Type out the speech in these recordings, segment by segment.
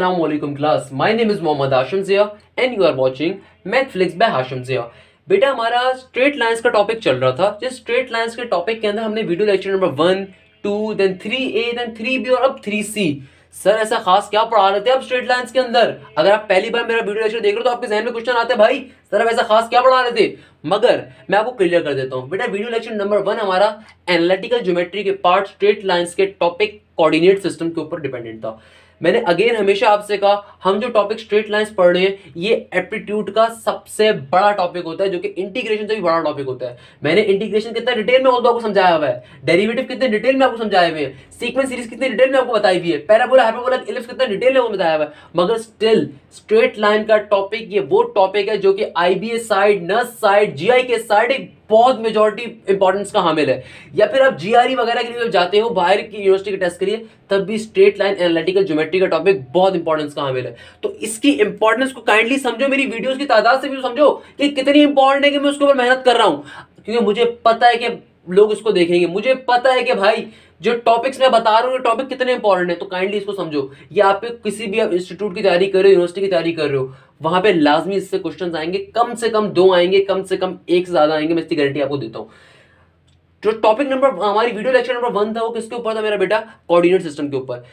alaikum class. My name is Mohammad Hashim Zia and you are watching Netflix by Hashim Zia. बेटा हमारा straight lines का topic चल रहा था जिस स्ट्रेट लाइन्स के टॉपिक के अंदर हमने video lecture number one two then three A then three B और अब थ्री सी सर ऐसा खास क्या पढ़ा रहे थे आप स्ट्रेट लाइन्स के अंदर अगर आप पहली बार मेरा वीडियो लेक्चर देख रहे हो तो आपके जहन में क्वेश्चन आते भाई सर आप ऐसा खास क्या पढ़ा रहे थे मगर मैं आपको क्लियर कर देता हूँ बेटा वीडियो लेक्चर नंबर वन हमारा एनालिटिकल ज्योमेट्री के पार्ट स्ट्रेट लाइन्स के टॉपिक कोऑर्डिनेट सिस्टम के ऊपर डिपेंडेंट था मैंने अगेन हमेशा आपसे कहा हम जो टॉपिक स्ट्रेट लाइन पढ़ रहे हैं ये एप्टीट्यूड का सबसे बड़ा टॉपिक होता है जो कि इंटीग्रेशन से भी बड़ा टॉपिक होता है मैंने इंटीग्रेशन कितना डिटेल में आपको समझाया हुआ है डेरिवेटिव कितने डिटेल में आपको समझाए हुए हैं सीक्वेंस सीरीज कितनी डिटेल में आपको बताई हुई है पैराबोला हाइपरबोला इलिप्स कितना डिटेल में बताया हुआ है मगर स्टिल स्ट्रेट लाइन का टॉपिक ये वो टॉपिक है जो कि आईबीए साइड नर्स साइड जीआई के साइड एक बहुत मेजोरिटी इंपॉर्टेंस का हामिल है या फिर आप जी e वगैरह के लिए जाते हो बाहर की यूनिवर्सिटी के टेस्ट के लिए तब भी स्ट्रेट लाइन एनालिटिकल ज्योमेट्री का टॉपिक बहुत इंपॉर्टेंस का हामिल है तो इसकी इंपॉर्टेंस को काइंडली समझो मेरी वीडियोस की तादाद से भी समझो कि कितनी इंपॉर्टेंट है कि मैं उसके ऊपर मेहनत कर रहा हूँ क्योंकि मुझे पता है कि लोग इसको देखेंगे मुझे पता है कि भाई जो टॉपिक्स मैं बता रहा हूँ टॉपिक कितने इंपॉर्टेंट है तो काइंडली इसको समझो या आप किसी भी आप इंस्टीट्यूट की तैयारी कर रहे हो यूनिवर्सिटी की तैयारी कर रहे हो वहां पे लाजमी इससे क्वेश्चन आएंगे कम से कम दो आएंगे कम से कम एक से ज्यादा आएंगे मैं इसकी गारंटी आपको देता हूँ जो टॉपिक नंबर हमारी वीडियो लेक्चर नंबर वन था वो किसके ऊपर था मेरा बेटा कोऑर्डिनेट सिस्टम के ऊपर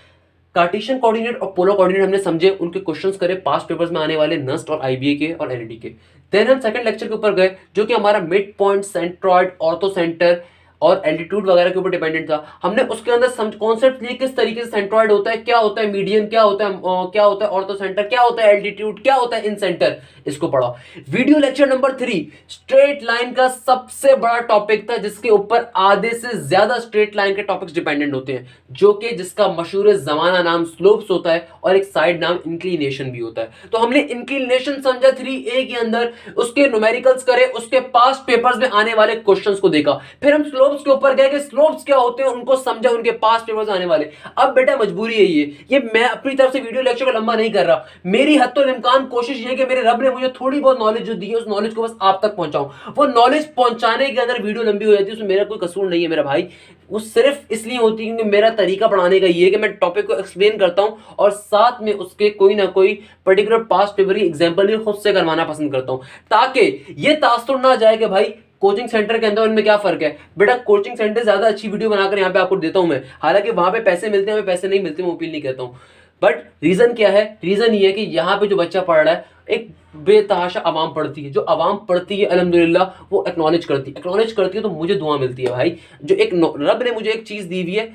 कार्टेशियन कोऑर्डिनेट और पोलो कोऑर्डिनेट हमने समझे उनके क्वेश्चंस करे पास्ट पेपर्स में आने वाले नस्ट और आईबीए के और एनडी के देन हम सेकंड लेक्चर के ऊपर गए जो कि हमारा midpoint centroid orthocentre और एल्टीट्यूड वगैरह के ऊपर डिपेंडेंट था हमने उसके अंदर कॉन्सेप्ट लिए किस तरीके से सेंट्रॉइड होता है क्या होता है मीडियम क्या होता है आ, क्या होता है ऑर्थो सेंटर क्या होता है एल्टीट्यूड क्या होता है इन सेंटर इसको पढ़ो video lecture number three straight line का सबसे बड़ा टॉपिक था जिसके ऊपर आधे से ज्यादा स्ट्रेट लाइन के टॉपिक्स डिपेंडेंट होते हैं जो कि जिसका मशहूर जमाना नाम स्लोप्स होता है और एक साइड नाम इंक्लीनेशन भी होता है तो हमने इंक्लीनेशन समझा थ्री ए के अंदर उसके न्यूमेरिकल्स करे उसके पास पेपर में आने वाले क्वेश्चन को देखा फिर हम स्लोप स्लोप्स के ऊपर गए कि स्लोप्स क्या होते हैं उनको समझा उनके पास पेपर्स आने वाले अब बेटा मजबूरी है ये ये मैं अपनी तरफ से वीडियो लेक्चर को लंबा नहीं कर रहा मेरी हद तो इम्कान कोशिश ये कि मेरे रब ने मुझे थोड़ी बहुत नॉलेज जो दी है उस नॉलेज को बस आप तक पहुंचाऊं वो नॉलेज पहुंचाने के अंदर वीडियो लंबी हो जाती है उसमें मेरा कोई कसूर नहीं है मेरा भाई वो सिर्फ इसलिए होती है क्योंकि मेरा तरीका पढ़ाने का ये है कि मैं टॉपिक को एक्सप्लेन करता हूँ और साथ में उसके कोई ना कोई पर्टिकुलर पास्ट पेपर की एग्जाम्पल भी खुद से करवाना पसंद करता हूँ ताकि ये तासुर ना जाए कि भाई कोचिंग सेंटर के अंदर उनमें क्या फर्क है बेटा कोचिंग सेंटर ज़्यादा अच्छी वीडियो बनाकर यहाँ पे आपको देता हूँ मैं हालांकि वहाँ पे पैसे मिलते हैं पैसे नहीं मिलते मैं अपील नहीं करता हूँ बट रीज़न क्या है रीज़न ये है कि यहाँ पे जो बच्चा पढ़ रहा है एक बेतहाशा आवाम पढ़ती है जो आवाम पढ़ती है अलहमदिल्ला वो एक्नॉलेज करती है एक्नॉलेज करती है तो मुझे दुआ मिलती है भाई जो एक रब ने मुझे एक चीज़ दी हुई है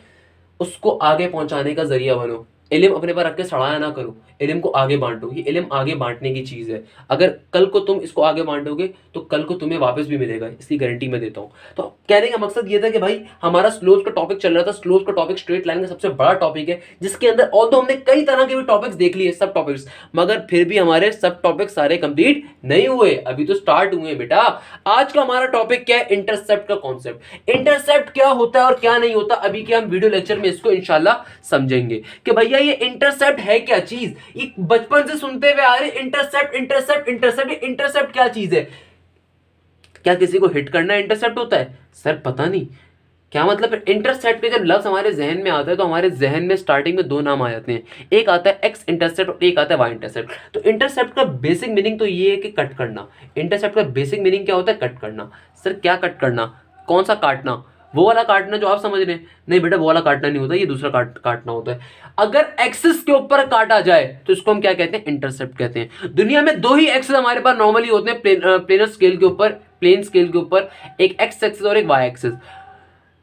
उसको आगे पहुँचाने का जरिया बनो इलम अपने पर रख के सड़ाया ना करो इलम को आगे बांटो ये इलम आगे बांटने की चीज़ है अगर कल को तुम इसको आगे बांटोगे तो कल को तुम्हें वापस भी मिलेगा इसकी गारंटी मैं देता हूँ तो कहने का मकसद ये था कि भाई हमारा स्लोज का टॉपिक चल रहा था स्लोज का टॉपिक स्ट्रेट लाइन का सबसे बड़ा टॉपिक है जिसके अंदर और तो हमने कई तरह के भी टॉपिक्स देख लिए सब टॉपिक्स मगर फिर भी हमारे सब टॉपिक सारे कंप्लीट नहीं हुए अभी तो स्टार्ट हुए बेटा आज का हमारा टॉपिक क्या है इंटरसेप्ट का कॉन्सेप्ट इंटरसेप्ट क्या होता है और क्या नहीं होता अभी के हम वीडियो लेक्चर में इसको इनशाला समझेंगे कि भाई भैया ये इंटरसेप्ट है क्या चीज ये बचपन से सुनते हुए आ रहे इंटरसेप्ट इंटरसेप्ट इंटरसेप्ट इंटरसेप्ट क्या चीज है क्या किसी को हिट करना इंटरसेप्ट होता है सर पता नहीं क्या मतलब इंटरसेप्ट के जब लफ्ज़ हमारे जहन में आता है तो हमारे जहन में स्टार्टिंग में दो नाम आ जाते हैं एक आता है एक्स इंटरसेप्ट और एक आता है वाई इंटरसेप्ट तो इंटरसेप्ट का बेसिक मीनिंग तो ये है कि कट करना इंटरसेप्ट का बेसिक मीनिंग क्या होता है कट करना सर क्या कट करना कौन सा काटना वो वाला काटना जो आप समझ रहे हैं नहीं बेटा वो वाला काटना नहीं होता ये दूसरा काट काटना होता है अगर एक्सेस के ऊपर काटा जाए तो इसको हम क्या कहते हैं इंटरसेप्ट कहते हैं दुनिया में दो ही एक्सेस हमारे पास नॉर्मली होते हैं प्लेन, प्लेनर स्केल के ऊपर प्लेन स्केल के ऊपर एक एक्स एक्सेस और एक वाई एक्सेस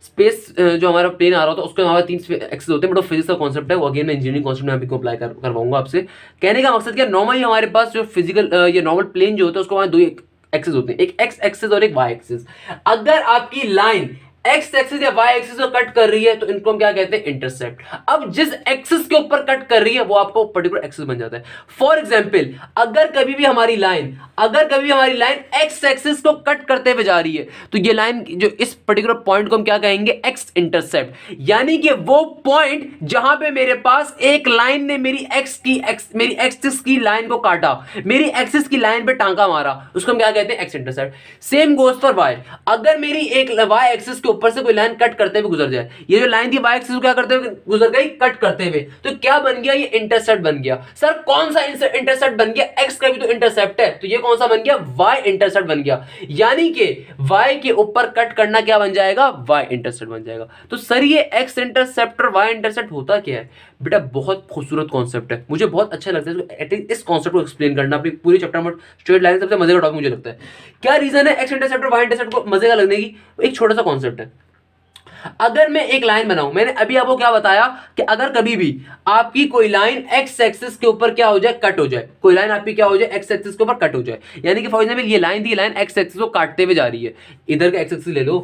स्पेस जो हमारा प्लेन आ रहा था उसके हमारे तीन एक्सेस होते हैं बट फिजिक्स का कॉन्सेप्ट है वो अगेन इंजीनियरिंग कॉन्सेप्ट में आपको अप्लाई कर करवाऊंगा आपसे कहने का मकसद क्या नॉर्मली हमारे पास जो फिजिकल ये नॉर्मल प्लेन जो होता है उसको हमारे दो एक्सेस होते हैं एक एक्स एक्सेस और एक वाई एक्सेस अगर आपकी लाइन एक्स एक्सिस या वाई एक्सिस को कट कर रही है तो इनको हम क्या कहते हैं इंटरसेप्ट अब जिस एक्सिस के ऊपर कट कर रही है वो आपको पर्टिकुलर एक्सिस बन जाता है फॉर एग्जाम्पल अगर कभी भी हमारी लाइन अगर कभी भी हमारी लाइन एक्स एक्सिस को कट करते हुए जा रही है तो ये लाइन जो इस पर्टिकुलर पॉइंट को हम क्या कहेंगे एक्स इंटरसेप्ट यानी कि वो पॉइंट जहां पे मेरे पास एक लाइन ने मेरी एक्स की एक्स मेरी एक्सिस की लाइन को काटा मेरी एक्सिस की लाइन पर टांका मारा उसको हम क्या कहते हैं x intercept same goes for Y अगर मेरी एक वाई एक्सिस के ऊपर से कोई लाइन कट करते हुए गुजर जाए ये जो लाइन थी बाइक से तो क्या करते हुए गुजर गई कट करते हुए तो क्या बन गया ये इंटरसेप्ट बन गया सर कौन सा इंटरसेप्ट बन गया एक्स का भी तो इंटरसेप्ट है तो ये कौन सा बन गया वाई इंटरसेप्ट बन गया यानी कि वाई के ऊपर कट करना क्या बन जाएगा वाई इंटरसेप्ट बन जाएगा तो सर ये एक्स इंटरसेप्ट और वाई इंटरसेप्ट होता क्या है बेटा बहुत खूबसूरत कॉन्सेप्ट है मुझे बहुत अच्छा लगता है तो इस कॉन्सेप्ट को एक्सप्लेन करना अपनी पूरे चैप्टर में स्ट्रेट लाइन सबसे मजे का टॉपिक मुझे लगता है क्या रीजन है एक्स इंटरसेप्ट और वाई इंटरसेप्ट को मजे का लगने की एक छोटा सा कॉन्सेप्ट है अगर मैं एक लाइन बनाऊं मैंने अभी आपको क्या बताया कि अगर कभी भी आपकी कोई लाइन एक्स एक्सिस के ऊपर क्या हो जाए कट हो जाए कोई लाइन आपकी क्या हो जाए एक्स एक्सिस के ऊपर कट हो जाए यानी कि फॉर एग्जाम्पल ये लाइन थी लाइन एक्स एक्सिस को काटते हुए जा रही है इधर का एक्स एक्सिस ले लो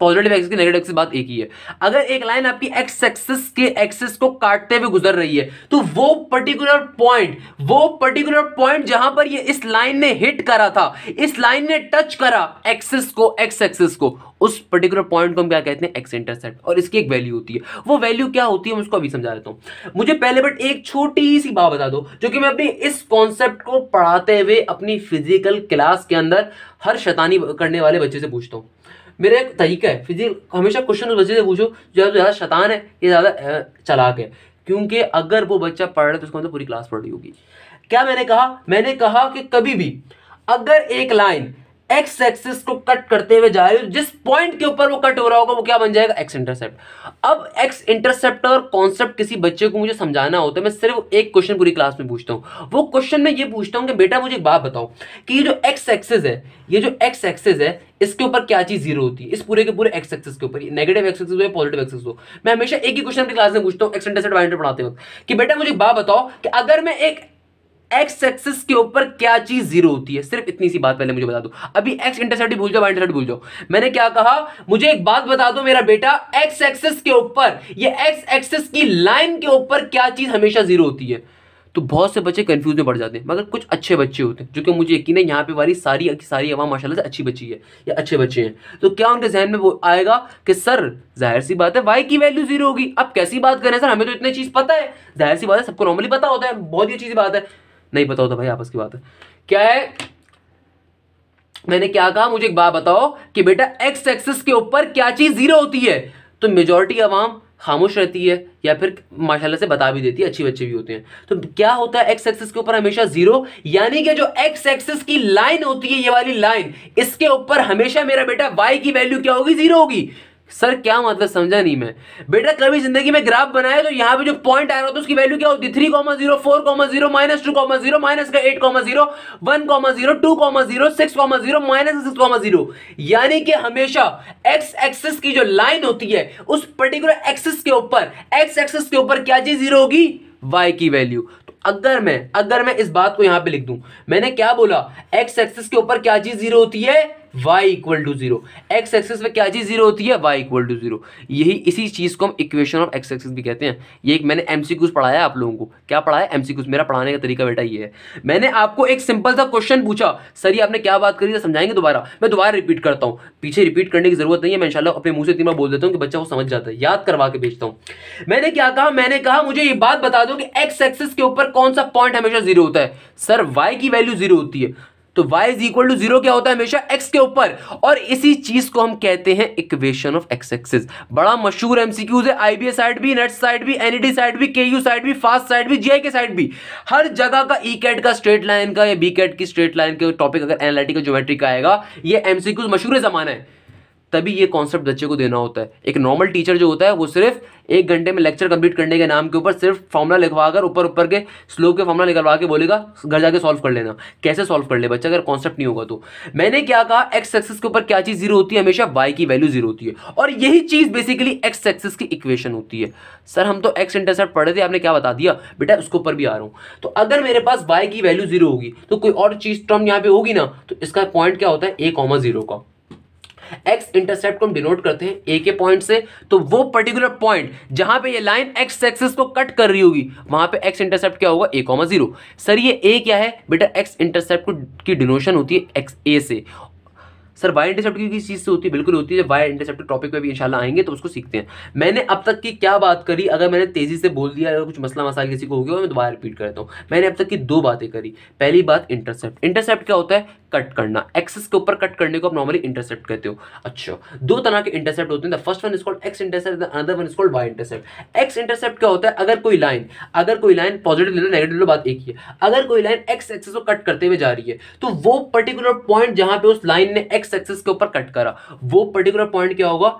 पॉजिटिव एक्सिस की नेगेटिव एक्सिस बात एक ही है अगर एक लाइन आपकी एक्स एक्सिस के एक्सिस को काटते हुए गुजर रही है तो वो पर्टिकुलर पॉइंट वो पर्टिकुलर पॉइंट जहां पर ये इस लाइन ने हिट करा था इस लाइन ने टच करा एक्सिस को एक्स एक्सिस को उस पर्टिकुलर पॉइंट को हम क्या कहते हैं एक्स इंटरसेप्ट और इसकी एक वैल्यू होती है वो वैल्यू क्या होती है मैं उसको अभी समझा देता हूँ मुझे पहले बट एक छोटी सी बात बता दो जो कि मैं अपनी इस कॉन्सेप्ट को पढ़ाते हुए अपनी फिजिकल क्लास के अंदर हर शैतानी करने वाले बच्चे से पूछता हूँ मेरा एक तरीका है फिजिकल हमेशा क्वेश्चन उस बच्चे से पूछो जो ज़्यादा शैतान है या ज़्यादा चलाक है क्योंकि अगर वो बच्चा पढ़ रहा है तो उसको अंदर पूरी क्लास पढ़ रही होगी क्या मैंने कहा मैंने कहा कि कभी भी अगर एक लाइन एक्स एक्सिस को कट करते हुए जा रही है जिस पॉइंट के ऊपर वो कट हो रहा होगा वो क्या बन जाएगा एक्स इंटरसेप्ट अब एक्स इंटरसेप्ट और कॉन्सेप्ट किसी बच्चे को मुझे समझाना होता है मैं सिर्फ एक क्वेश्चन पूरी क्लास में पूछता हूँ वो क्वेश्चन में ये पूछता हूँ कि बेटा मुझे एक बात बताओ कि ये जो एक्स एक्सेस है ये जो एक्स एक्सेस है इसके ऊपर क्या चीज जीरो होती है इस पूरे के पूरे एक्स एक्सेस के ऊपर नेगेटिव एक्स एक्सिस हो या पॉजिटिव एक्सेस हो मैं हमेशा एक ही क्वेश्चन की क्लास में पूछता हूँ एक्स इंटरसेप्ट पढ़ाते वक्त कि बेटा मुझे एक बात बताओ कि अगर मैं एक एक्स एक्सिस के ऊपर क्या चीज जीरो होती है सिर्फ इतनी सी बात पहले मुझे बता दो अभी एक्स इंटरसेप्ट भूल जाओ इंटरसेप्ट भूल जाओ मैंने क्या कहा मुझे एक बात बता दो मेरा बेटा एक्स एक्सिस के ऊपर ये एक्स एक्सिस की लाइन के ऊपर क्या चीज हमेशा जीरो होती है तो बहुत से बच्चे कंफ्यूज में पड़ जाते हैं मगर कुछ अच्छे बच्चे होते हैं जो कि मुझे यकीन है यहाँ पे वाली सारी सारी आवाम माशाल्लाह से अच्छी बच्ची है या अच्छे बच्चे हैं तो क्या उनके जहन में वो आएगा कि सर जाहिर सी बात है वाई की वैल्यू जीरो होगी अब कैसी बात करें सर हमें तो इतनी चीज़ पता है जाहिर सी बात है सबको नॉर्मली पता होता है बहुत ही अच्छी सी बात है नहीं पता होता भाई आपस की बात है क्या है मैंने क्या कहा मुझे एक बात बताओ कि बेटा एक्स एक्सिस के ऊपर क्या चीज जीरो होती है तो मेजोरिटी आवाम खामोश रहती है या फिर माशाल्लाह से बता भी देती है अच्छी बच्चे भी होते हैं तो क्या होता है एक्स एक्सिस के ऊपर हमेशा जीरो यानी कि जो एक्स एक्सिस की लाइन होती है ये वाली लाइन इसके ऊपर हमेशा मेरा बेटा वाई की वैल्यू क्या होगी जीरो होगी सर क्या मतलब समझा नहीं मैं बेटा कभी जिंदगी में ग्राफ बनाया तो यहाँ पे जो पॉइंट आ रहा था उसकी वैल्यू क्या होती three comma zero four comma zero minus two comma zero minus का eight comma zero one comma zero two comma zero six comma zero minus six comma zero यानी कि हमेशा एक्स एक्सिस की जो लाइन होती है उस पर्टिकुलर एक्सिस के ऊपर एक्स एक्सिस के ऊपर क्या चीज जीरो होगी वाई की वैल्यू तो अगर मैं अगर मैं इस बात को यहां पे लिख दूं मैंने क्या बोला x एक्सिस के ऊपर क्या चीज जीरो होती है Y equal to zero X axis में क्या चीज़ जीरो होती है वाई इक्वल टू जीरो यही इसी चीज़ को हम इक्वेशन ऑफ एक्स एक्सेस भी कहते हैं ये एक मैंने एम पढ़ाया आप लोगों को क्या पढ़ाया एम मेरा पढ़ाने का तरीका बेटा ये है मैंने आपको एक सिंपल सा क्वेश्चन पूछा सर ये आपने क्या बात करी समझाएंगे दोबारा मैं दोबारा रिपीट करता हूँ पीछे रिपीट करने की जरूरत नहीं है मैं इंशाल्लाह अपने मुंह से इतना बोल देता हूँ कि बच्चा को समझ जाता है याद करवा के भेजता हूँ मैंने क्या कहा मैंने कहा मुझे ये बात बता दो कि एक्स एक्सेस के ऊपर कौन सा पॉइंट हमेशा जीरो होता है सर वाई की वैल्यू जीरो होती है तो y is equal to zero क्या होता है हमेशा x के ऊपर और इसी चीज को हम कहते हैं इक्वेशन ऑफ एक्स एक्सिस बड़ा मशहूर एमसीक्यूज है आईबीए साइड भी नेट साइड भी एनईडी साइड भी केयू साइड भी फास्ट साइड भी जीआई के साइड भी हर जगह का ई e कैट का स्ट्रेट लाइन का या बी कैट की स्ट्रेट लाइन के टॉपिक अगर एनालिटिकल ज्योमेट्री का आएगा ये एमसीक्यूज मशहूर जमाना है तभी ये कॉन्सेप्ट बच्चे को देना होता है एक नॉर्मल टीचर जो होता है वो सिर्फ एक घंटे में लेक्चर कंप्लीट करने के नाम के ऊपर सिर्फ फॉर्मुला लिखवा कर ऊपर ऊपर के स्लोप के फॉर्मुला निकलवा के बोलेगा घर जाके सॉल्व कर लेना कैसे सॉल्व कर ले बच्चा अगर कॉन्सेप्ट नहीं होगा तो मैंने क्या कहा एक्स एक्सेस के ऊपर क्या चीज़ जीरो होती है हमेशा वाई की वैल्यू जीरो होती है और यही चीज़ बेसिकली एक्स एक्सेस की इक्वेशन होती है सर हम तो एक्स इंटरसेप्ट पढ़े थे आपने क्या बता दिया बेटा उसके ऊपर भी आ रहा हूँ तो अगर मेरे पास वाई की वैल्यू जीरो होगी तो कोई और चीज़ टर्म तो यहाँ पे होगी ना तो इसका पॉइंट क्या होता है ए कॉमा जीरो का एक्स इंटरसेप्ट को हम डिनोट करते हैं ए के पॉइंट से तो वो पर्टिकुलर पॉइंट जहां पे ये लाइन एक्स एक्सिस को कट कर रही होगी वहां पे एक्स इंटरसेप्ट क्या होगा ए कॉमा जीरो सर ये ए क्या है बेटा एक्स इंटरसेप्ट की डिनोशन होती है एक्स ए से सर वाई इंटरसेप्ट की किस चीज़ से होती है बिल्कुल होती है जब वाई इंटरसेप्ट टॉपिक पे भी इंशाल्लाह आएंगे तो उसको सीखते हैं मैंने अब तक की क्या बात करी अगर मैंने तेज़ी से बोल दिया अगर कुछ मसला मसाला किसी को हो गया मैं दोबारा रिपीट करता हूँ मैंने अब तक की दो बातें करी पहली बात इंटरसेप्ट इंटरसेप्ट क्या होता है कट करना एक्सेस के ऊपर कट करने को आप नॉर्मली इंटरसेप्ट कहते हो अच्छा दो तरह के इंटरसेप्ट होते हैं the first one is called X intercept the another one is called Y intercept X intercept क्या होता है अगर कोई लाइन अगर कोई लाइन पॉजिटिव ले लो नेगेटिव लो बात एक ही है अगर कोई लाइन एक्स एक्सेस को कट करते हुए जा रही है तो वो पर्टिकुलर पॉइंट जहां पे उस लाइन ने एक्स एक्स एक्सिस के ऊपर कट करा वो पर्टिकुलर पॉइंट क्या होगा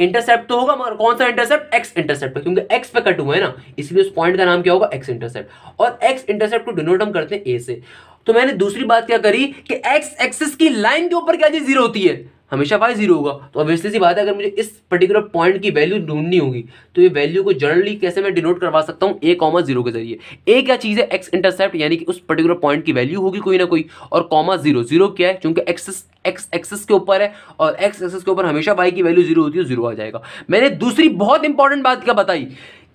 इंटरसेप्ट तो होगा मगर कौन सा इंटरसेप्ट एक्स इंटरसेप्ट क्योंकि एक्स पे कट हुआ है ना इसलिए उस पॉइंट का नाम क्या होगा एक्स इंटरसेप्ट और एक्स इंटरसेप्ट को डिनोट हम करते हैं ए से तो मैंने दूसरी बात क्या करी कि एक्स एक्सिस की लाइन के ऊपर क्या चीज जीरो होती है हमेशा वाई जीरो होगा तो ऑब्वियसली सी बात है अगर मुझे इस पर्टिकुलर पॉइंट की वैल्यू ढूंढनी होगी तो ये वैल्यू को जनरली कैसे मैं डिनोट करवा सकता हूँ ए कॉमा जीरो के जरिए ए क्या चीज़ है एक्स इंटरसेप्ट यानी कि उस पर्टिकुलर पॉइंट की वैल्यू होगी कोई ना कोई और कॉमा जीरो जीरो क्या है क्योंकि एक्सेस एक्स एक्सेस के ऊपर है और एक्स एक्सेस के ऊपर हमेशा वाई की वैल्यू जीरो होती है जीरो आ जाएगा मैंने दूसरी बहुत इंपॉर्टेंट बात क्या बताई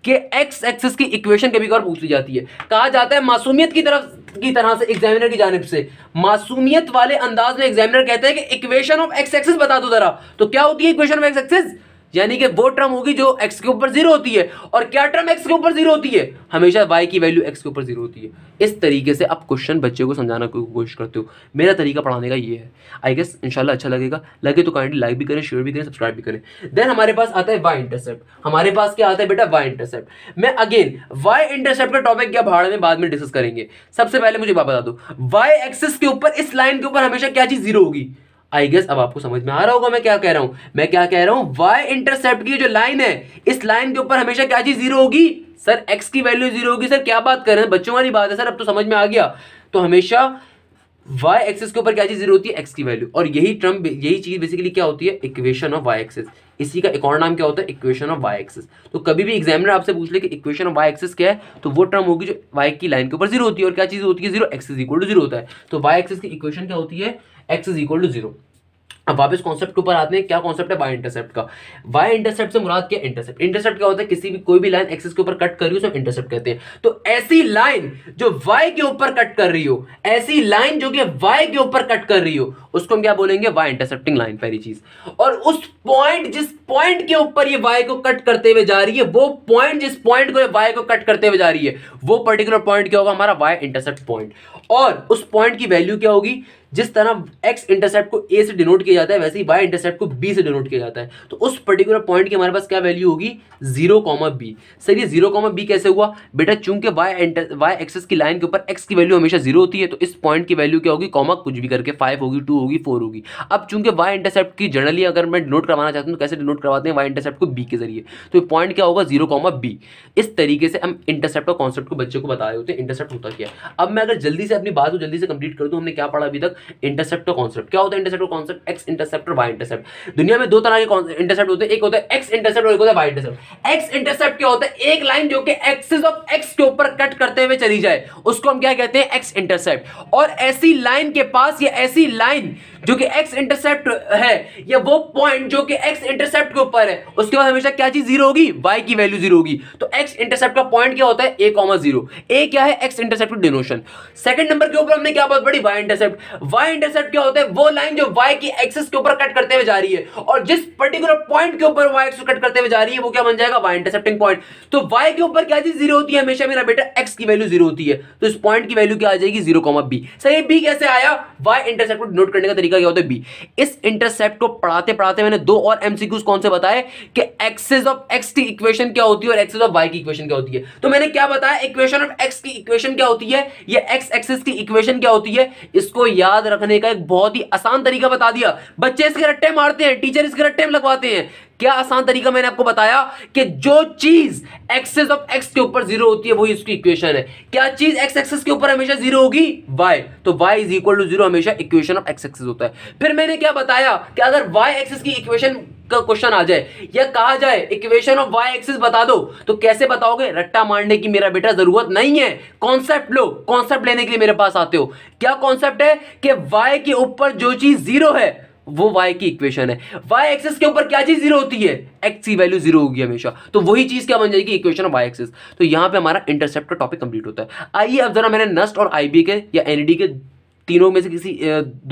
कि एक्स एक्सिस की इक्वेशन कभी कभार पूछ ली जाती है कहा जाता है मासूमियत की तरफ की तरह से एग्जामिनर की जानब से मासूमियत वाले अंदाज में एग्जामिनर कहते हैं कि इक्वेशन ऑफ एक्स एक्सिस बता दो जरा तो क्या होती है इक्वेशन ऑफ एक्स एक्सिस यानी कि वो टर्म होगी जो एक्स के ऊपर जीरो होती है और क्या टर्म एक्स के ऊपर जीरो होती है हमेशा वाई की वैल्यू एक्स के ऊपर जीरो होती है इस तरीके से आप क्वेश्चन बच्चे को समझाने की कोशिश करते हो मेरा तरीका पढ़ाने का ये है आई गेस इंशाल्लाह अच्छा लगेगा लगे तो काइंडली लाइक भी करें शेयर भी करें सब्सक्राइब भी करें देन हमारे पास आता है वाई इंटरसेप्ट हमारे पास क्या आता है बेटा वाई इंटरसेप्ट मैं अगेन वाई इंटरसेप्ट का टॉपिक क्या भाड़ में बाद में डिस्कस करेंगे सबसे पहले मुझे बात बता दो वाई एक्सिस के ऊपर इस लाइन के ऊपर हमेशा क्या चीज़ जीरो होगी आई गेस अब आपको समझ में आ रहा होगा मैं क्या कह रहा हूं मैं क्या कह रहा हूं वाई इंटरसेप्ट की जो लाइन है इस लाइन के ऊपर हमेशा क्या चीज जीरो होगी सर एक्स की वैल्यू जीरो होगी सर क्या बात कर रहे हैं बच्चों वाली बात है सर अब तो समझ में आ गया तो हमेशा वाई एक्सिस के ऊपर क्या चीज जीरो होती है एक्स की वैल्यू और यही टर्म यही चीज बेसिकली क्या होती है इक्वेशन ऑफ वाई एक्सेस इसी का एक और नाम क्या होता है इक्वेशन ऑफ वाई एक्सेस तो कभी भी एग्जामिनर आपसे पूछ ले कि इक्वेशन ऑफ वाई एक्सेस क्या है तो वो टर्म होगी जो वाई की लाइन के ऊपर जीरो होती है और क्या चीज होती है zero X is equal to zero होता है तो वाई एक्सिस की इक्वेशन क्या होती है X is equal to zero अब वापस कॉन्सेप्ट के ऊपर आते हैं क्या कॉन्सेप्ट है वाई इंटरसेप्ट का वाई इंटरसेप्ट से मुराद क्या इंटरसेप्ट इंटरसेप्ट क्या होता है किसी भी कोई भी लाइन एक्सिस के ऊपर कट कर रही हो उसे इंटरसेप्ट कहते हैं तो ऐसी लाइन जो वाई के ऊपर कट कर रही हो ऐसी लाइन जो कि वाई के ऊपर कट कर रही हो उसको हम क्या बोलेंगे वाई इंटरसेप्टिंग लाइन पहली चीज और उस पॉइंट जिस पॉइंट के ऊपर ये वाई को कट करते हुए जा रही है वो पॉइंट जिस पॉइंट को वाई को कट करते हुए जा रही है वो पर्टिकुलर पॉइंट क्या होगा हमारा वाई इंटरसेप्ट पॉइंट और उस पॉइंट की वैल्यू क्या होगी जिस तरह एक्स इंटरसेप्ट को ए से डिनोट किया जाता है वैसे ही वाई इंटरसेप्ट को बी से डिनोट किया जाता है तो उस पर्टिकुलर पॉइंट की हमारे पास क्या वैल्यू होगी जीरो कॉमा बी सर ये जीरो कॉमा बी कैसे हुआ बेटा चूंकि वाई इंटर वाई एक्सेस की लाइन के ऊपर एक्स की वैल्यू हमेशा जीरो होती है तो इस पॉइंट की वैल्यू क्या होगी कॉमा कुछ भी करके फाइव होगी टू होगी फोर होगी अब चूंकि वाई इंटरसेप्ट की जनरली अगर मैं डिनोट करवाना चाहता हूँ तो कैसे डिनोट करवाते हैं वाई इंटरसेप्ट को बी के जरिए तो पॉइंट क्या होगा जीरो कॉमा बी इस तरीके से हम इंटरसेप्ट का कॉन्सेप्ट को बच्चे को बता रहे होते हैं इंटरसेप्ट होता क्या अब मैं अगर जल्दी से अपनी बात को जल्दी से कंप्लीट कर दूँ हमने क्या पढ़ा अभी तक इंटरसेप्ट कॉन्सेप्ट क्या होता है इंटरसेप्ट कॉन्सेप्ट एक्स इंटरसेप्ट और वाई इंटरसेप्ट दुनिया में दो तरह के इंटरसेप्ट होते हैं एक होता है एक्स इंटरसेप्ट और एक होता है वाई इंटरसेप्ट एक्स इंटरसेप्ट क्या होता है एक लाइन जो कि एक्सिस ऑफ एक्स के ऊपर कट करते हुए चली जाए उसको हम क्या कहते हैं एक्स इंटरसेप्ट और ऐसी लाइन के पास या ऐसी लाइन जो कि एक्स इंटरसेप्ट है या वो पॉइंट जो कि एक्स इंटरसेप्ट के ऊपर है उसके बाद हमेशा क्या चीज जीरो होगी वाई की वैल्यू जीरो होगी तो एक्स इंटरसेप्ट का पॉइंट क्या होता है ए कॉमा जीरो ए क्या है X intercept denotion second number के ऊपर हमने क्या बात पढ़ी वाई इंटरसेप्ट वाई इंटरसेप्ट क्या होता है वो लाइन जो वाई की एक्सेस के ऊपर कट करते हुए जा रही है और जिस पर्टिकुलर पॉइंट के ऊपर वाई एक्स कट करते हुए जा रही है वो क्या बन जाएगा वाई इंटरसेप्टिंग पॉइंट तो वाई के ऊपर क्या चीज जीरो होती है हमेशा मेरा बेटा एक्स की वैल्यू जीरो होती है तो इस पॉइंट की वैल्यू क्या आ जाएगी जीरो कॉमा बी सही बी कैसे आया वाई इंटरसेप्ट को नोट करने का तरीका क्या होता है बी इस इंटरसेप्ट को पढ़ाते पढ़ाते मैंने दो और एमसीक्यूज कौन से बताए कि एक्सेस ऑफ एक्स की इक्वेशन क्या होती है और एक्सेस ऑफ वाई की इक्वेशन क्या होती है तो मैंने क्या बताया इक्वेशन ऑफ एक्स की इक्वेशन क्या होती है या एक्स एक्सेस की इक्वेशन क्या होती है इसको याद याद रखने का एक बहुत ही आसान तरीका बता दिया बच्चे इसके रट्टे मारते हैं टीचर इसके रट्टे में लगवाते हैं क्या आसान तरीका मैंने आपको बताया कि जो चीज एक्सेस ऑफ एक्स के ऊपर जीरो होती है वही उसकी इक्वेशन है क्या चीज एक्स एक्सेस के ऊपर हमेशा जीरो होगी वाई तो Y is equal to zero हमेशा इक्वेशन ऑफ एक्स एक्सेस होता है फिर मैंने क्या बताया कि अगर वाई एक्सेस की इक्वेशन का क्वेश्चन आ जाए या कहा जाए इक्वेशन ऑफ वाई एक्सिस बता दो तो कैसे बताओगे रट्टा मारने की मेरा बेटा जरूरत नहीं है कॉन्सेप्ट लो कॉन्सेप्ट लेने के लिए मेरे पास आते हो क्या कॉन्सेप्ट है कि वाई के ऊपर जो चीज जीरो है वो वाई की इक्वेशन है वाई एक्सेस के ऊपर क्या चीज जीरो होती है एक्स की वैल्यू जीरो होगी हमेशा तो वही चीज क्या बन जाएगी इक्वेशन ऑफ वाई एक्सेस तो यहां पे हमारा इंटरसेप्ट का टॉपिक कंप्लीट होता है आइए अब जरा मैंने नस्ट और आईबी के या एनडी के तीनों में से किसी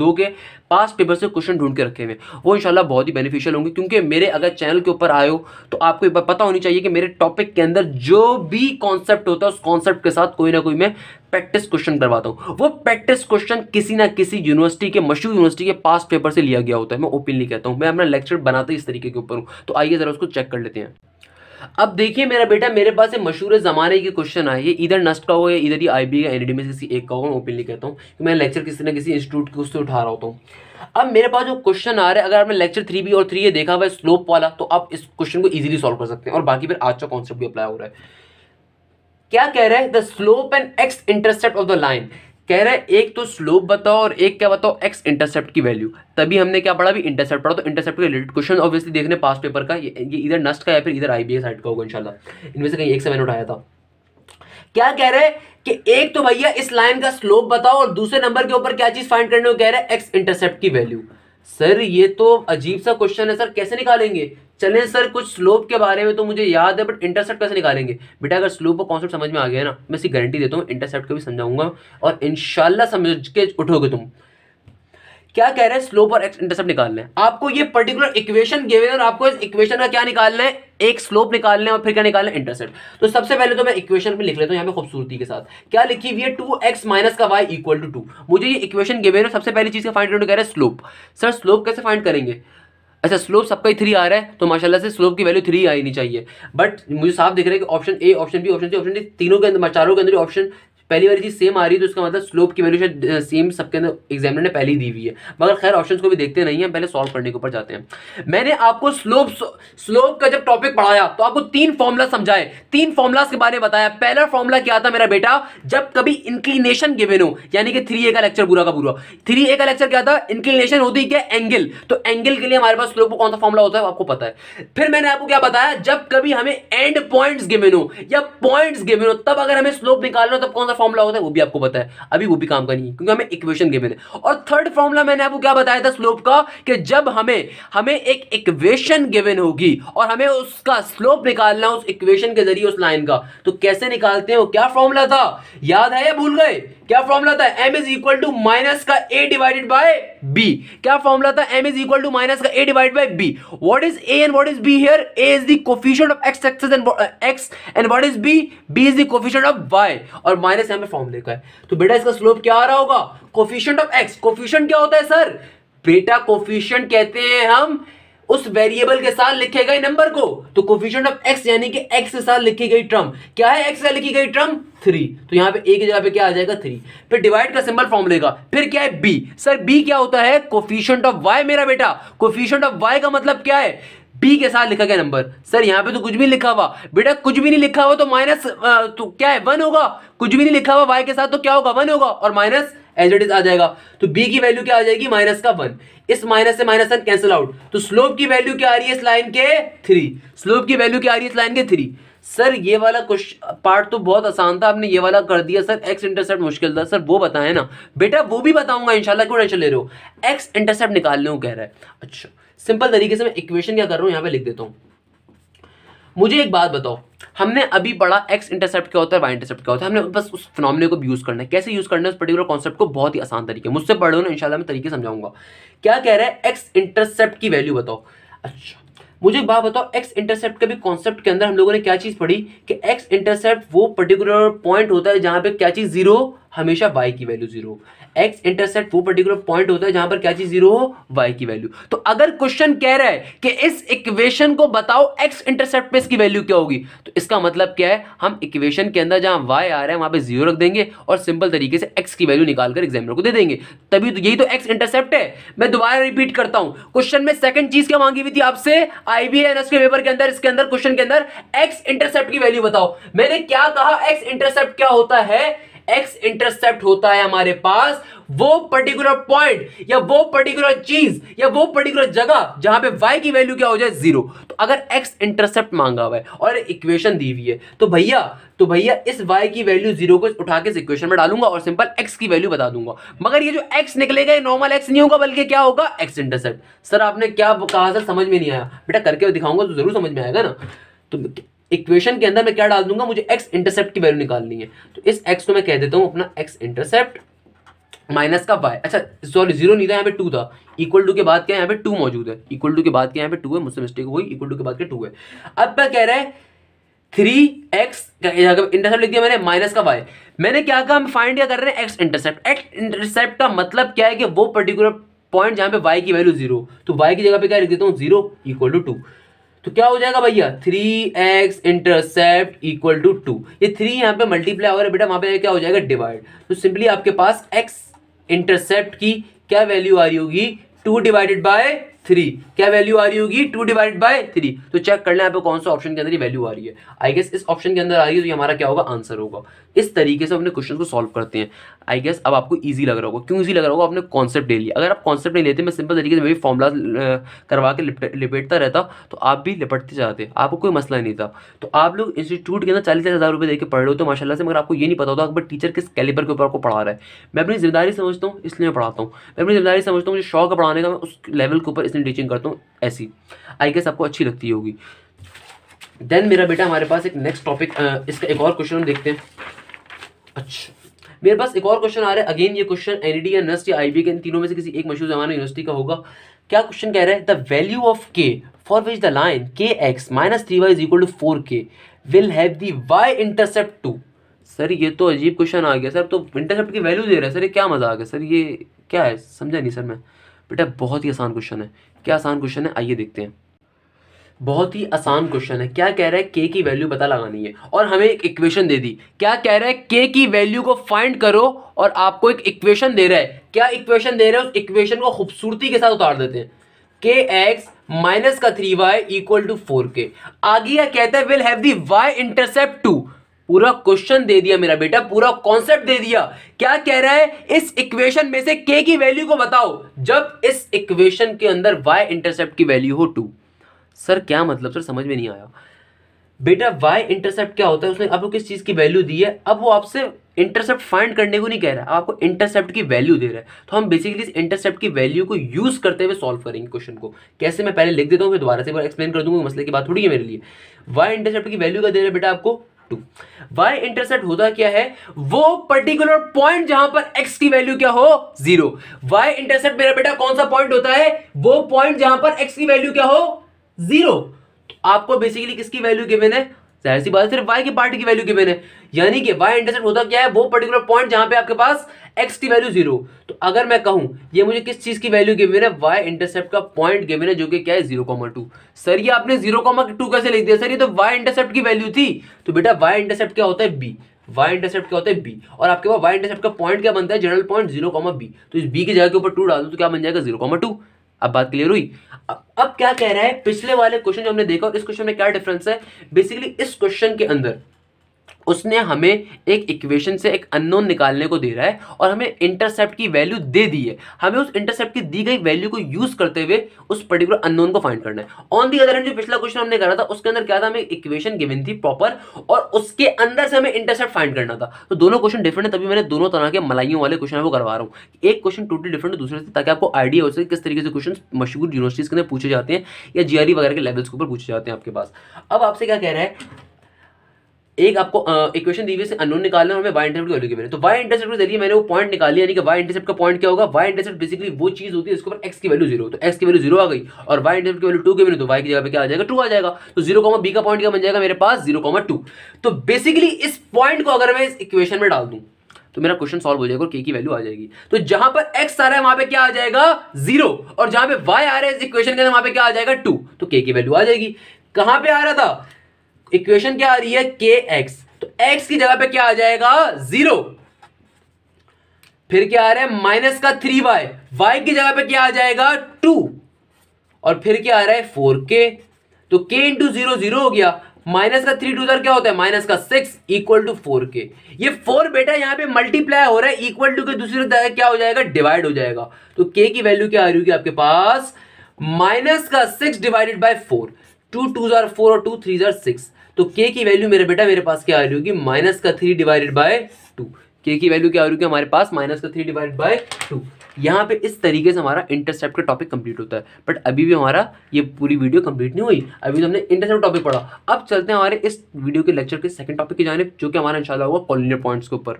दो के पास पेपर से क्वेश्चन ढूंढ के रखे हुए वो इंशाल्लाह बहुत ही बेनिफिशियल होंगे क्योंकि मेरे अगर चैनल के ऊपर आए हो तो आपको एक बार पता होनी चाहिए कि मेरे टॉपिक के अंदर जो भी कॉन्सेप्ट होता है उस कॉन्सेप्ट के साथ कोई ना कोई मैं प्रैक्टिस क्वेश्चन करवाता हूँ वो प्रैक्टिस क्वेश्चन किसी ना किसी यूनिवर्सिटी के मशहूर यूनिवर्सिटी के पास पेपर से लिया गया होता है मैं ओपनली कहता हूँ मैं अपना लेक्चर बनाता इस तरीके के ऊपर हूँ तो आइए ज़रा उसको चेक कर लेते हैं अब देखिए मेरा बेटा मेरे पास ये मशहूर ज़माने की क्वेश्चन आए ये इधर नस्ट का हो या इधर ही आई बी या एन में से किसी एक का हो मैं ओपनली कहता हूँ कि मैं लेक्चर किसी ना किसी इंस्टीट्यूट के उससे उठा रहा होता हूँ अब मेरे पास जो क्वेश्चन आ रहा है अगर आपने लेक्चर थ्री बी और थ्री ए देखा हुआ है स्लोप वाला तो आप इस क्वेश्चन को ईजिली सॉल्व कर सकते हैं और बाकी फिर आज का कॉन्सेप्ट भी अप्लाई हो रहा है क्या कह रहे हैं the slope and x intercept of the line कह रहा है एक तो स्लोप बताओ और एक क्या बताओ एक्स इंटरसेप्ट की वैल्यू तभी हमने क्या पढ़ा भी इंटरसेप्ट पढ़ा तो इंटरसेप्ट के रिलेटेड क्वेश्चन ऑब्वियसली देखने पास्ट पेपर का ये, इधर नस्ट का या फिर इधर आईबीए साइड का होगा इंशाल्लाह इनमें से कहीं एक से मैंने उठाया था क्या कह रहे हैं कि एक तो भैया इस लाइन का स्लोप बताओ और दूसरे नंबर के ऊपर क्या चीज फाइंड करने को कह रहे हैं एक्स इंटरसेप्ट की वैल्यू सर ये तो अजीब सा क्वेश्चन है सर कैसे निकालेंगे चले सर कुछ स्लोप के बारे में तो मुझे याद है बट इंटरसेप्ट कैसे निकालेंगे बेटा अगर स्लोप का कॉन्सेप्ट समझ में आ गया ना मैं इसी गारंटी देता हूँ इंटरसेप्ट को भी समझाऊंगा और इनशाला समझ के उठोगे तुम क्या कह रहे हैं स्लोप और इंटरसेप्ट निकालना है आपको ये पर्टिकुलर इक्वेशन गिवन और आपको इस इक्वेशन का क्या निकालना है एक स्लोप निकालना है और फिर क्या निकालना है इंटरसेप्ट तो सबसे पहले तो मैं इक्वेशन में लिख लेता हूँ यहाँ पे खूबसूरती के साथ क्या लिखी हुई है टू एक्स माइनस का वाई इक्वल टू टू मुझे ये इक्वेशन गिवन है सबसे पहली चीज का फाइंड आउट कह रहा है स्लोप सर स्लोप कैसे फाइंड करेंगे अच्छा स्लोप सबका ही थ्री आ रहा है तो माशाल्लाह से स्लोप की वैल्यू थ्री आनी चाहिए बट मुझे साफ दिख रहा है कि option A option B option C option D तीनों के अंदर चारों के अंदर ऑप्शन पहली वाली चीज़ सेम आ रही है तो इसका मतलब स्लोप की वैल्यू शायद सेम सबके अंदर एग्जामिनर ने पहले ही दी हुई है मगर खैर ऑप्शन को भी देखते नहीं है पहले सॉल्व करने के ऊपर जाते हैं मैंने आपको स्लोप स्लोप का जब टॉपिक पढ़ाया तो आपको तीन फॉर्मुला समझाए तीन फॉर्मुलाज के बारे में बताया पहला फॉर्मुला क्या था मेरा बेटा जब कभी इंक्लीनेशन गिवेन हो यानी कि थ्री ए का लेक्चर पूरा का पूरा थ्री ए का लेक्चर क्या था इंक्लीनेशन होती क्या एंगल तो एंगल के लिए हमारे पास स्लोप कौन सा फॉर्मुला होता है आपको पता है फिर मैंने आपको क्या बताया जब कभी हमें एंड पॉइंट्स गिवेन हो या पॉइंट्स गिवेन हो तब अगर हमें स्लोप निकालना हो तब कौन सा फॉर्मला होता है वो भी आपको पता है अभी वो भी काम करनी है क्योंकि हमें इक्वेशन गिवन है और थर्ड फॉर्मूला मैंने आपको क्या बताया था स्लोप का कि जब हमें हमें एक इक्वेशन गिवन होगी और हमें उसका स्लोप निकालना उस इक्वेशन के जरिए उस लाइन का तो कैसे निकालते हैं वो क्या फॉर्मूला था याद है या भूल गए क्या फॉर्मूला था m is equal to minus का ए डिवाइडेड बाय बी क्या फॉर्मूला था m is equal to minus का A divide by B what is A and what is B here A is the coefficient of x axis and x and what is B B is the coefficient of y और minus से हमें form लिखा है तो बेटा इसका slope क्या आ रहा होगा कोफिशियंट ऑफ एक्स कोफिशियंट क्या होता है सर बेटा कोफिशियंट कहते हैं हम उस वेरिएबल के साथ लिखे गए नंबर को तो कोफिशियंट ऑफ एक्स यानी कि एक्स के साथ लिखी गई ट्रम क्या है एक्स का लिखी गई ट्रम थ्री तो यहां पे एक जगह पे क्या आ जाएगा थ्री फिर डिवाइड का सिंबल फॉर्म लेगा फिर क्या है बी सर बी क्या होता है कोफिशियंट ऑफ वाई मेरा बेटा कोफिशियंट ऑफ वाई का मतलब क्या है बी के साथ लिखा गया नंबर सर यहाँ पे तो कुछ भी लिखा हुआ बेटा कुछ भी नहीं लिखा हुआ तो माइनस तो क्या है वन होगा कुछ भी नहीं लिखा हुआ वाई के साथ तो क्या होगा वन होगा और माइनस एज इट इज आ जाएगा तो बी की वैल्यू क्या आ जाएगी माइनस का वन इस माइनस से माइनस वन कैंसिल आउट तो स्लोप की वैल्यू क्या आ रही है इस लाइन के थ्री स्लोप की वैल्यू क्या आ रही है इस लाइन के थ्री सर ये वाला क्वेश्चन पार्ट तो बहुत आसान था आपने ये वाला कर दिया सर एक्स इंटरसेप्ट मुश्किल था सर वो बताएं ना बेटा वो भी बताऊंगा इंशाल्लाह क्यों टेंशन ले रहे हो एक्स इंटरसेप्ट निकालने को कह रहा है अच्छा सिंपल तरीके से मैं इक्वेशन क्या कर रहा हूँ यहाँ पे लिख देता हूँ मुझे एक बात बताओ हमने अभी पढ़ा एक्स इंटरसेप्ट क्या होता है वाई इंटरसेप्ट क्या होता है हमने बस उस फिनोमिने को भी यूज़ करना है कैसे यूज़ करना है उस पर्टिकुलर कॉन्सेप्ट को बहुत ही आसान तरीके मुझसे पढ़ो ना इंशाल्लाह मैं तरीके समझाऊंगा क्या कह रहा है एक्स इंटरसेप्ट की वैल्यू बताओ अच्छा मुझे एक बात बताओ एक्स इंटरसेप्ट के भी कॉन्सेप्ट के अंदर हम लोगों ने क्या चीज़ पढ़ी कि एक्स इंटरसेप्ट वो पर्टिकुलर पॉइंट होता है जहाँ पर क्या चीज़ जीरो हमेशा वाई की वैल्यू जीरो एक्स इंटरसेप्ट वो पर्टिकुलर पॉइंट होता है जहां पर क्या चीज जीरो हो वाई की वैल्यू तो अगर क्वेश्चन कह रहा है कि इस इक्वेशन को बताओ एक्स इंटरसेप्ट पे इसकी वैल्यू क्या होगी तो इसका मतलब क्या है हम इक्वेशन के अंदर जहां वाई आ रहा है वहां पर जीरो रख देंगे और सिंपल तरीके से एक्स की वैल्यू निकालकर एग्जामिनर को दे देंगे तभी तो यही तो एक्स इंटरसेप्ट है मैं दोबारा रिपीट करता हूं क्वेश्चन में सेकंड चीज क्या मांगी हुई थी आपसे आईबीएनएस के पेपर के अंदर इसके अंदर क्वेश्चन के अंदर एक्स इंटरसेप्ट की वैल्यू बताओ मैंने क्या कहा एक्स इंटरसेप्ट क्या होता है एक्स इंटरसेप्ट होता है हमारे पास वो पर्टिकुलर पॉइंट या वो पर्टिकुलर चीज या वो पर्टिकुलर जगह जहां पे y की वैल्यू क्या हो जाए जीरो तो अगर x इंटरसेप्ट मांगा हुआ है और इक्वेशन दी हुई है तो भैया तो भैया इस y की वैल्यू जीरो को उठा के इस इक्वेशन में डालूंगा और सिंपल x की वैल्यू बता दूंगा मगर ये जो x निकलेगा ये नॉर्मल x नहीं होगा बल्कि क्या होगा x इंटरसेप्ट सर आपने क्या कहा सर समझ में नहीं आया बेटा करके दिखाऊंगा तो जरूर समझ में आएगा ना तो इक्वेशन के अंदर मैं क्या डाल दूंगा मुझे एक्स इंटरसेप्ट की वैल्यू निकालनी है तो इस एक्स को मैं कह देता हूँ अपना एक्स इंटरसेप्ट माइनस का वाई अच्छा सॉरी जीरो नहीं था यहाँ पे टू था इक्वल टू के बाद क्या यहाँ पे टू मौजूद है इक्वल टू के बाद क्या यहाँ पे टू है मुझसे मिस्टेक हुई इक्वल टू के बाद क्या टू है अब मैं कह रहे हैं थ्री एक्स इंटरसेप्ट लिख दिया मैंने माइनस का वाई मैंने क्या कहा हम फाइंड क्या कर रहे हैं एक्स इंटरसेप्ट एक्स इंटरसेप्ट का मतलब क्या है कि वो पर्टिकुलर पॉइंट जहाँ पे वाई की वैल्यू जीरो तो वाई की जगह पे क्या लिख देता हूँ जीरो इक्वल टू टू तो क्या हो जाएगा भैया three x intercept equal to two ये थ्री यहाँ पे मल्टीप्लाई हो रहा है बेटा वहां पे क्या हो जाएगा डिवाइड तो सिंपली आपके पास एक्स इंटरसेप्ट की क्या वैल्यू आ रही होगी टू डिवाइडेड बाय थ्री क्या वैल्यू आ रही होगी टू डिवाइड बाय थ्री तो चेक कर लें यहाँ पे कौन सा ऑप्शन के अंदर ही वैल्यू आ रही है आई गेस इस ऑप्शन के अंदर आ रही है तो ये हमारा क्या होगा आंसर होगा इस तरीके से अपने क्वेश्चन को सॉल्व करते हैं आई गेस अब आपको ईजी लग रहा होगा क्यों ईजी लग रहा होगा आपने कॉन्सेप्ट ले लिया अगर आप कॉन्सेप्ट नहीं लेते मैं सिंपल तरीके से मेरी फॉर्मुला करवा के लिपेटता रहता तो आप भी लिपटते जाते आपको कोई मसला नहीं था तो आप लोग इंस्टीट्यूट के अंदर चालीस हज़ार रुपये देकर पढ़ रहे हो तो माशाला से मगर आपको ये नहीं पता होता अकबर टीचर किस कैलिपर के ऊपर आपको पढ़ा रहा है मैं अपनी जिम्मेदारी समझता हूँ इसलिए मैं पढ़ाता हूँ मैं अपनी जिम्मेदारी समझता हूँ मुझे शौक पढ़ाने का मैं उस लेवल के ऊपर इसलिए परसेंट टीचिंग करता हूँ ऐसी आई गेस आपको अच्छी लगती होगी देन मेरा बेटा हमारे पास एक नेक्स्ट टॉपिक इसका एक और क्वेश्चन हम देखते हैं अच्छा मेरे पास एक और क्वेश्चन आ रहा है अगेन ये क्वेश्चन एनईडी e या नस्ट e या आईबी के इन तीनों में से किसी एक मशहूर जमाना यूनिवर्सिटी का होगा क्या क्वेश्चन कह रहा है the value of k for which the line k x minus three y is equal to four k will have the y intercept two sir ये तो अजीब क्वेश्चन आ गया सर तो इंटरसेप्ट की वैल्यू दे रहा है सर ये क्या मज़ा आ गया सर ये क्या है समझा नहीं सर मैं बेटा बहुत ही आसान क्वेश्चन है क्या आसान क्वेश्चन है आइए देखते हैं बहुत ही आसान क्वेश्चन है क्या कह रहा है के की वैल्यू पता लगानी है और हमें एक इक्वेशन दे दी क्या कह रहा है के की वैल्यू को फाइंड करो और आपको एक इक्वेशन दे रहा है क्या इक्वेशन दे रहा है उस इक्वेशन को खूबसूरती के साथ उतार देते हैं के एक्स माइनस का three y equal to four k आगे क्या कहता है will have the y intercept two पूरा क्वेश्चन दे दिया मेरा बेटा पूरा कॉन्सेप्ट दे दिया क्या कह रहा है इस इक्वेशन में से के की वैल्यू को बताओ जब इस इक्वेशन के अंदर वाई इंटरसेप्ट की वैल्यू हो टू सर क्या मतलब सर समझ में नहीं आया बेटा वाई इंटरसेप्ट क्या होता है उसने आपको किस चीज़ की वैल्यू दी है अब वो आपसे इंटरसेप्ट फाइंड करने को नहीं कह रहा है आपको इंटरसेप्ट की वैल्यू दे रहा है तो हम बेसिकली इस इंटरसेप्ट की वैल्यू को यूज़ करते हुए सॉल्व करेंगे क्वेश्चन को कैसे मैं पहले लिख देता हूँ फिर दोबारा से एक्सप्लेन कर दूंगा मसले की बात थोड़ी है मेरे लिए वाई इंटरसेप्ट की वैल्यू का दे रहा है बेटा आपको टू वाई इंटरसेप्ट होता क्या है वो पर्टिकुलर पॉइंट जहां पर एक्स की वैल्यू क्या हो जीरो वाई इंटरसेप्ट मेरा बेटा कौन सा पॉइंट होता है वो पॉइंट जहां पर एक्स की वैल्यू क्या हो जीरो तो आपको बेसिकली किसकी वैल्यू गिवन है जाहिर सी बात सिर्फ वाई के पार्ट की वैल्यू गिवन है यानी कि वाई इंटरसेप्ट होता क्या है वो पर्टिकुलर पॉइंट जहां पे आपके पास एक्स की वैल्यू जीरो तो अगर मैं कहूं ये मुझे किस चीज की वैल्यू गिवन है वाई इंटरसेप्ट का पॉइंट गिवन है जो कि क्या है जीरो कॉमा टू सर ये आपने जीरो कॉमा टू कैसे लिख दिया सर ये तो वाई इंटरसेप्ट की वैल्यू थी तो बेटा वाई इंटरसेप्ट क्या होता है बी वाई इंटरसेप्ट क्या होता है बी और आपके पास वाई इंटरसेप्ट का पॉइंट क्या बनता है general point zero comma B तो इस बी की जगह के ऊपर टू डाल दो तो क्या बन जाएगा जीरो कॉमा टू अब बात क्लियर हुई अब, अब क्या कह रहा है पिछले वाले क्वेश्चन जो हमने देखा और इस क्वेश्चन में क्या डिफरेंस है बेसिकली इस क्वेश्चन के अंदर उसने हमें एक इक्वेशन से एक अननोन निकालने को दे रहा है और हमें इंटरसेप्ट की वैल्यू दे दी है हमें उस इंटरसेप्ट की दी गई वैल्यू को यूज करते हुए उस पर्टिकुलर अननोन को फाइंड करना है ऑन दी अदर हैंड जो पिछला क्वेश्चन हमने करा था उसके अंदर क्या था हमें इक्वेशन गिवन थी प्रॉपर और उसके अंदर से हमें इंटरसेप्ट फाइंड करना था तो दोनों क्वेश्चन डिफरेंट है तभी मैंने दोनों तरह के मलाइयों वाले क्वेश्चन वो करवा रहा हूँ एक क्वेश्चन टोटली डिफरेंट है दूसरे से ताकि आपको आइडिया हो सके किस तरीके से क्वेश्चन मशहूर यूनिवर्सिटीज के अंदर पूछे जाते हैं या जीआरई e वगैरह के लेवल्स के ऊपर पूछे जाते हैं आपके पास अब आपसे क्या कह रहे हैं एक आपको इक्वेशन दी हुई से अनोन निकालना हमें वाई इंटरसेप्ट की वैल्यू की मैंने तो वाई इंटरसेप्ट के जरिए मैंने वो पॉइंट निकाली यानी कि वाई इंटरसेप्ट का पॉइंट क्या होगा वाई इंटरसेप्ट बेसिकली वो चीज होती है उसके ऊपर एक्स की वैल्यू जीरो तो एक्स की वैल्यू जीरो आ गई और वाई इंटरसेप्ट की वैल्यू टू की मैंने तो वाई की जगह पर क्या आ जाएगा टू आ जाएगा तो जीरो कॉमा बी का पॉइंट क्या बन जाएगा मेरे पास जीरो कॉमा टू तो बेसिकली इस पॉइंट को अगर मैं इस इक्वेशन में डाल दूँ तो मेरा क्वेश्चन सॉल्व हो जाएगा और के की वैल्यू आ जाएगी तो जहां पर एक्स आ रहा है वहां पे क्या आ जाएगा जीरो और जहां पे वाई आ रहा है इस इक्वेशन के अंदर वहां पे क्या आ जाएगा टू तो के की वैल्यू आ जाएगी कहां पे आ रहा था इक्वेशन क्या आ रही है के एक्स तो एक्स की जगह पे क्या आ जाएगा जीरो फिर क्या आ रहा है माइनस का थ्री वाई वाई की जगह पे क्या आ जाएगा टू और फिर क्या आ रहा है फोर के तो के इंटू जीरो जीरो हो गया माइनस का थ्री टू क्या होता है माइनस का सिक्स इक्वल टू फोर के ये फोर बेटा यहां पे मल्टीप्लाई हो रहा है इक्वल टू के दूसरी तरह क्या हो जाएगा डिवाइड हो जाएगा तो के की वैल्यू क्या आ रही होगी आपके पास माइनस का six divided by four two two जार फोर और टू थ्री जार सिक्स तो के की वैल्यू मेरे बेटा मेरे पास क्या आ रही होगी माइनस का थ्री डिवाइडेड बाय टू के की वैल्यू क्या आ रही होगी हमारे पास माइनस का थ्री डिवाइड बाय टू यहाँ पे इस तरीके से हमारा इंटरसेप्ट का टॉपिक कंप्लीट होता है बट अभी भी हमारा ये पूरी वीडियो कंप्लीट नहीं हुई अभी तो हमने इंटरसेप्ट टॉपिक पढ़ा अब चलते हैं हमारे इस वीडियो के लेक्चर के सेकंड टॉपिक की जाने जो कि हमारा इंशाल्लाह होगा कॉलिनियर पॉइंट्स के ऊपर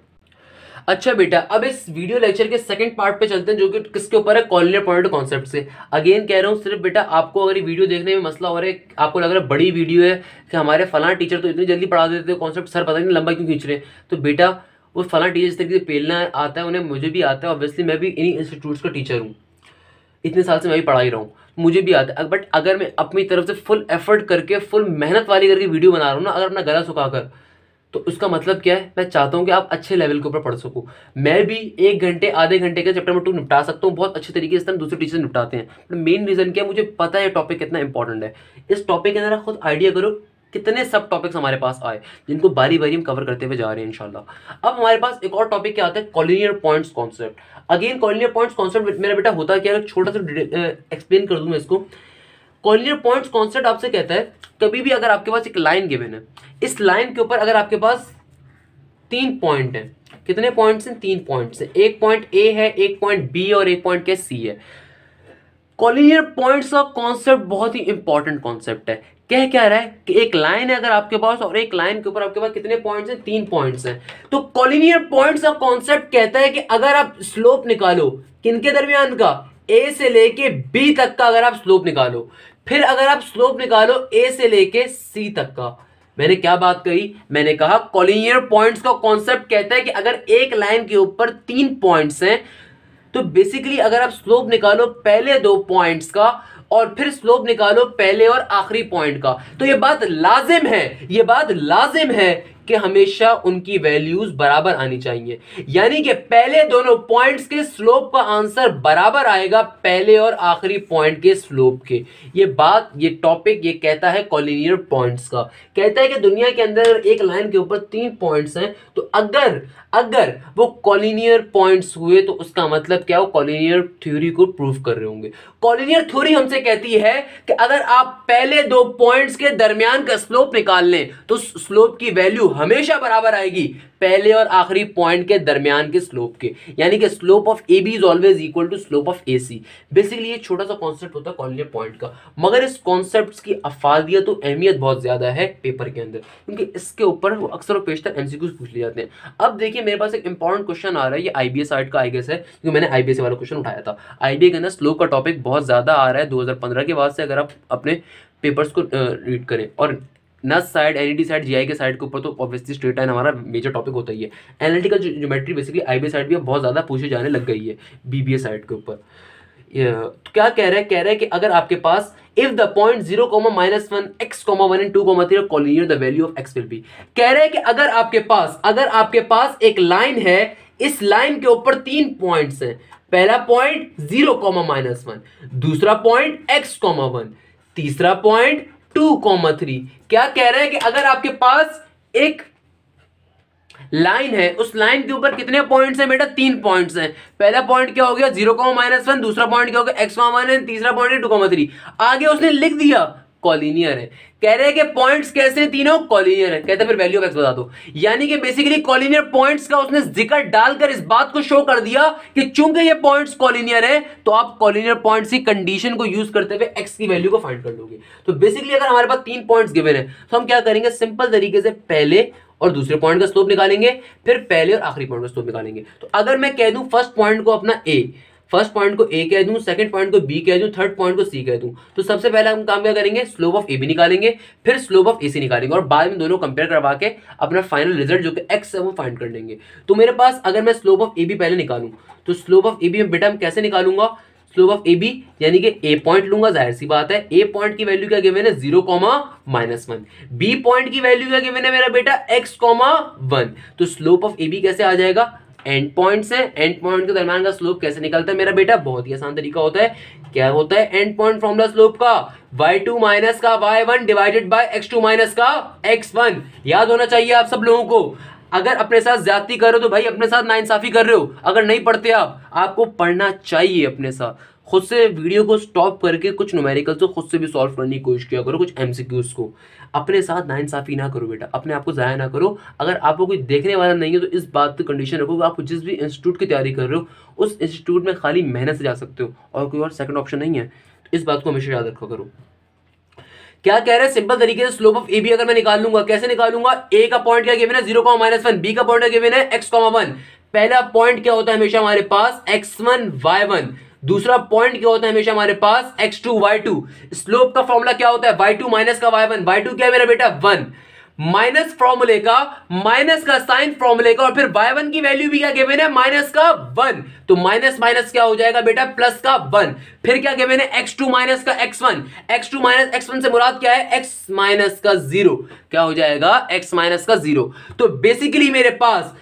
अच्छा बेटा अब इस वीडियो लेक्चर के सेकंड पार्ट पे चलते हैं जो कि किसके ऊपर है कॉलिनियर पॉइंट कॉन्सेप्ट से अगेन कह रहा हूँ सिर्फ बेटा आपको अगर ये वीडियो देखने में मसला हो रहा है आपको लग रहा है बड़ी वीडियो है कि हमारे फलां टीचर तो इतनी जल्दी पढ़ा देते हैं कॉन्सेप्ट सर पता नहीं लंबा क्यों खींच रहे हैं तो बेटा वो फला टीचर जिस तरीके से पेलना आता है उन्हें मुझे भी आता है ऑब्वियसली मैं भी इन्हीं इंस्टीट्यूट्स का टीचर हूँ इतने साल से मैं भी पढ़ा ही रहा हूँ मुझे भी आता है बट अगर मैं अपनी तरफ से फुल एफर्ट करके फुल मेहनत वाली करके वीडियो बना रहा हूँ ना अगर अपना गला सुखा कर तो उसका मतलब क्या है मैं चाहता हूँ कि आप अच्छे लेवल के ऊपर पढ़ सको मैं भी एक घंटे आधे घंटे का चैप्टर नंबर टू निपटा सकता हूँ बहुत अच्छे तरीके से दूसरे टीचर निपटाते हैं बट मेन रीज़न क्या है मुझे पता है टॉपिक कितना इंपॉर्टेंट है इस टॉपिक के अंदर खुद आइडिया करो कितने सब टॉपिक्स हमारे पास आए जिनको बारी बारी हम कवर करते हुए जा रहे हैं इनशाला अब हमारे पास एक और टॉपिक क्या आता है collinear points concept again collinear points concept मेरा बेटा होता है क्या अगर छोटा सा एक्सप्लेन कर दूँ मैं इसको कॉलिनियर पॉइंट्स कॉन्सेप्ट आपसे कहता है कभी भी अगर आपके पास एक लाइन गिवन है इस लाइन के ऊपर अगर आपके पास तीन पॉइंट हैं कितने पॉइंट्स हैं तीन पॉइंट्स हैं एक पॉइंट ए है एक पॉइंट बी और एक पॉइंट क्या सी है कॉलिनियर पॉइंट्स का कॉन्सेप्ट बहुत ही इंपॉर्टेंट कॉन्सेप्ट है कह क्या रहा है कि एक लाइन है अगर आपके पास और एक लाइन के ऊपर आपके पास कितने पॉइंट्स हैं तीन पॉइंट्स हैं तो कॉलिनियर पॉइंट्स का कॉन्सेप्ट कहता है कि अगर आप स्लोप निकालो किनके दरमियान का ए से लेके बी तक का अगर आप स्लोप निकालो फिर अगर आप स्लोप निकालो ए से लेके सी तक का मैंने क्या बात कही मैंने कहा कॉलिनियर पॉइंट्स का कॉन्सेप्ट कहता है कि अगर एक लाइन के ऊपर तीन पॉइंट्स हैं तो बेसिकली अगर आप स्लोप निकालो पहले दो पॉइंट्स का और फिर स्लोप निकालो पहले और आखिरी पॉइंट का तो ये बात लाजिम है ये बात लाजिम है कि हमेशा उनकी वैल्यूज बराबर आनी चाहिए यानी कि पहले दोनों पॉइंट्स के स्लोप का आंसर बराबर आएगा पहले और आखिरी पॉइंट के स्लोप के ये बात ये टॉपिक ये कहता है कॉलिनियर पॉइंट्स का कहता है कि दुनिया के अंदर एक लाइन के ऊपर तीन पॉइंट्स हैं तो अगर अगर वो कॉलिनियर पॉइंट्स हुए तो उसका मतलब क्या हो कॉलिनियर थ्योरी को प्रूव कर रहे होंगे कॉलिनियर थ्योरी हमसे कहती है कि अगर आप पहले दो पॉइंट्स के दरमियान का स्लोप निकाल लें तो स्लोप की वैल्यू हमेशा बराबर आएगी पहले और आखिरी पॉइंट के दरमियान के स्लोप के यानी कि slope of A B is always equal to slope of A C basically ये छोटा सा कॉन्सेप्ट होता है कॉलिनियर पॉइंट का मगर इस कॉन्सेप्ट की अफादियत तो अहमियत बहुत ज़्यादा है पेपर के अंदर क्योंकि इसके ऊपर अक्सर और पेशतर एमसीक्यूज पूछ लिए जाते हैं अब देखिए देखिए मेरे पास एक इंपॉर्टेंट क्वेश्चन आ रहा है ये आईबीए साइड का आई है क्योंकि मैंने आई वाला क्वेश्चन उठाया था आईबीए के अंदर स्लो का टॉपिक बहुत ज़्यादा आ रहा है 2015 के बाद से अगर आप अपने पेपर्स को रीड करें और NUST side NED side GI के साइड के ऊपर तो ऑब्वियसली स्ट्रेट लाइन हमारा मेजर टॉपिक होता ही है analytical geometry basically IBA side भी बहुत ज़्यादा पूछे जाने लग गई है बीबीए साइड के ऊपर तो क्या कह रहा है कह रहा है कि अगर आपके पास if the point zero comma minus one x comma one and two comma three collinear the value of x will be कह रहे हैं कि अगर आपके पास अगर आपके पास एक लाइन है इस लाइन के ऊपर तीन पॉइंट्स हैं पहला point zero comma minus one दूसरा पॉइंट एक्स कॉमा वन तीसरा पॉइंट टू कॉमा थ्री क्या कह रहे हैं कि अगर आपके पास एक लाइन है उस लाइन के ऊपर कितने पॉइंट्स हैं बेटा तीन पॉइंट्स हैं पहला पॉइंट क्या हो गया जीरो कॉमा माइनस वन दूसरा पॉइंट क्या हो गया एक्स कॉमा माइनस तीसरा पॉइंट है टू कॉमा थ्री आगे उसने लिख दिया कॉलिनियर है कह रहे हैं कि पॉइंट्स कैसे तीनों कॉलिनियर है कहते फिर वैल्यू ऑफ एक्स बता दो यानी कि बेसिकली कॉलिनियर पॉइंट्स का उसने जिक्र डालकर इस बात को शो कर दिया कि चूंकि ये पॉइंट्स कॉलिनियर है तो आप कॉलिनियर पॉइंट्स की कंडीशन को यूज करते हुए एक्स की वैल्यू को फाइंड कर लोगे तो बेसिकली अगर हमारे पास तीन पॉइंट्स गिवन है तो हम क्या करेंगे सिंपल तरीके से पहले और दूसरे पॉइंट का स्लोप निकालेंगे फिर पहले और आखिरी पॉइंट का स्लोप निकालेंगे तो अगर मैं कह दूँ फर्स्ट पॉइंट को अपना ए फर्स्ट पॉइंट को ए कह दूं सेकंड पॉइंट को बी कह दूं थर्ड पॉइंट को सी कह दूं तो सबसे पहले हम काम क्या करेंगे स्लोप ऑफ ए बी निकालेंगे फिर स्लोप ऑफ ए सी निकालेंगे और बाद में दोनों कंपेयर करवा के अपना फाइनल रिजल्ट जो कि एक्स है वो फाइंड कर लेंगे तो मेरे पास अगर मैं स्लोप ऑफ ए बी पहले निकालूं तो स्लोप ऑफ ए बी में बेटा हम कैसे निकालूंगा स्लोप ऑफ ए बी यानी कि ए पॉइंट लूंगा जाहिर सी बात है ए पॉइंट की वैल्यू क्या मैंने zero comma minus one B point की वैल्यू क्या मैंने मेरा बेटा एक्स कॉमा वन तो स्लोप ऑफ ए बी कैसे आ जाएगा एंड पॉइंट है एंड पॉइंट के दरमियान का स्लोप कैसे निकलता है मेरा बेटा बहुत ही आसान तरीका होता है क्या होता है end point from the slope का y2 माइनस का y1 divided by x2 minus का x1 याद होना चाहिए आप सब लोगों को अगर अपने साथ ज़्यादा कर रहे हो तो भाई अपने साथ नाइंसाफ़ी कर रहे हो अगर नहीं पढ़ते आप आपको पढ़ना चाहिए अपने साथ खुद से वीडियो को स्टॉप करके कुछ नुमेरिकल तो खुद से भी सॉल्व करने की कोशिश किया करो कुछ एम को अपने साथ नाइंसाफ़ी ना करो बेटा अपने आप को ज़ाया ना करो अगर आपको कोई देखने वाला नहीं है तो इस बात की कंडीशन रखो कि आप जिस भी इंस्टीट्यूट की तैयारी कर रहे हो उस इंस्टीट्यूट में खाली मेहनत से जा सकते हो और कोई और सेकंड ऑप्शन नहीं है इस बात को हमेशा याद रखा करो क्या कह रहे हैं सिंपल तरीके से स्लोप ऑफ ए बी अगर मैं निकालूंगा कैसे निकालूंगा ए का पॉइंट क्या गिवन है zero comma minus one B का पॉइंट क्या गिवन है एक्स कॉमा वन पहला पॉइंट क्या होता है हमेशा हमारे पास एक्स वन वाई वन दूसरा पॉइंट क्या होता है हमेशा हमारे पास x two y two slope का फॉर्मूला क्या होता है वाई टू माइनस का वाई वन वाई टू क्या है मेरा बेटा वन माइनस फॉर्मूले का माइनस का साइन फॉर्मूले का और फिर बाय वन की वैल्यू भी क्या गेवेन है माइनस का वन तो माइनस माइनस क्या हो जाएगा बेटा प्लस का वन फिर क्या गेवेन है एक्स टू माइनस का x one x two minus x one से मुराद क्या है एक्स माइनस का जीरो क्या हो जाएगा एक्स माइनस का जीरो तो बेसिकली मेरे पास